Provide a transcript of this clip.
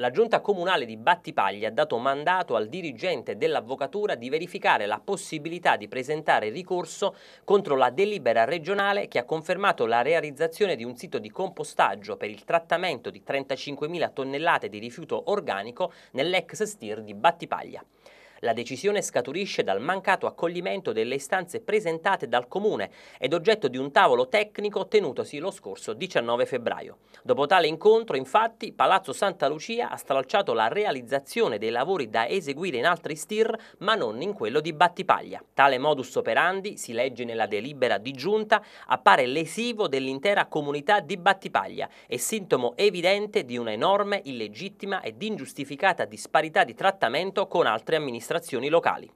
la giunta comunale di Battipaglia ha dato mandato al dirigente dell'avvocatura di verificare la possibilità di presentare ricorso contro la delibera regionale che ha confermato la realizzazione di un sito di compostaggio per il trattamento di 35.000 tonnellate di rifiuto organico nell'ex STIR di Battipaglia. La decisione scaturisce dal mancato accoglimento delle istanze presentate dal Comune ed oggetto di un tavolo tecnico tenutosi lo scorso 19 febbraio. Dopo tale incontro, infatti, Palazzo Santa Lucia ha stralciato la realizzazione dei lavori da eseguire in altri STIR, ma non in quello di Battipaglia. Tale modus operandi, si legge nella delibera di giunta, appare lesivo dell'intera comunità di Battipaglia e sintomo evidente di una enorme, illegittima ed ingiustificata disparità di trattamento con altre amministrazioni amministrazioni locali.